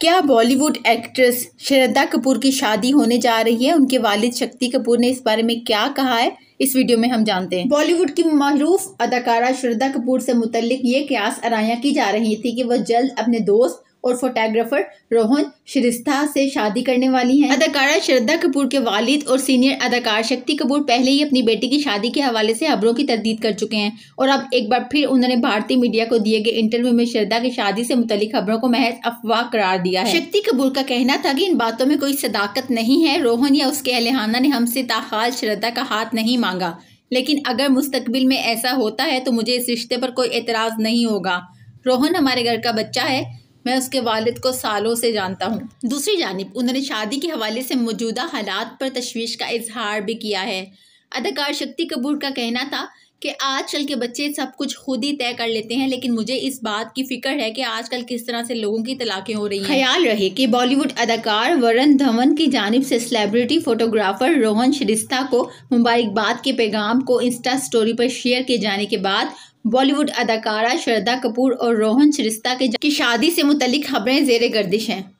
क्या बॉलीवुड एक्ट्रेस श्रद्धा कपूर की शादी होने जा रही है उनके वालिद शक्ति कपूर ने इस बारे में क्या कहा है इस वीडियो में हम जानते हैं बॉलीवुड की मरूफ अदाकारा श्रद्धा कपूर से मुतलिक ये क्यास आराया की जा रही थी कि वह जल्द अपने दोस्त और फोटोग्राफर रोहन श्रिस्था से शादी करने वाली हैं अदाकारा श्रद्धा कपूर के वालिद और सीनियर अदाकार शक्ति कपूर पहले ही अपनी बेटी की शादी के हवाले से खबरों की तरदीद कर चुके हैं और अब एक बार फिर उन्होंने भारतीय मीडिया को दिए गए इंटरव्यू में श्रद्धा की शादी से मुतलिक खबरों को महज अफवाह करार दिया है शक्ति कपूर का कहना था की इन बातों में कोई सदाकत नहीं है रोहन या उसके अहलहाना ने हमसे ताहाल श्रद्धा का हाथ नहीं मांगा लेकिन अगर मुस्तकबिल में ऐसा होता है तो मुझे इस रिश्ते पर कोई एतराज़ नहीं होगा रोहन हमारे घर का बच्चा है मैं उसके वालिद को सालों से जानता हूँ दूसरी जानब उन्होंने शादी के हवाले से मौजूदा हालात पर तशवीश का इजहार भी किया है अदाकार शक्ति कपूर का कहना था कि आजकल के बच्चे सब कुछ खुद ही तय कर लेते हैं लेकिन मुझे इस बात की फिक्र है कि आजकल किस तरह से लोगों की तलाकें हो रही हैं ख्याल रहे कि बॉलीवुड अदाकार वरुण धवन की जानब से सेलिब्रिटी फोटोग्राफर रोहन श्रिस्ता को मुबारकबाद के पैगाम को इंस्टा स्टोरी पर शेयर किए जाने के बाद बॉलीवुड अदाकारा श्रद्धा कपूर और रोहन श्रिस्ता के की शादी से मुतलिक खबरें जेर गर्दिश हैं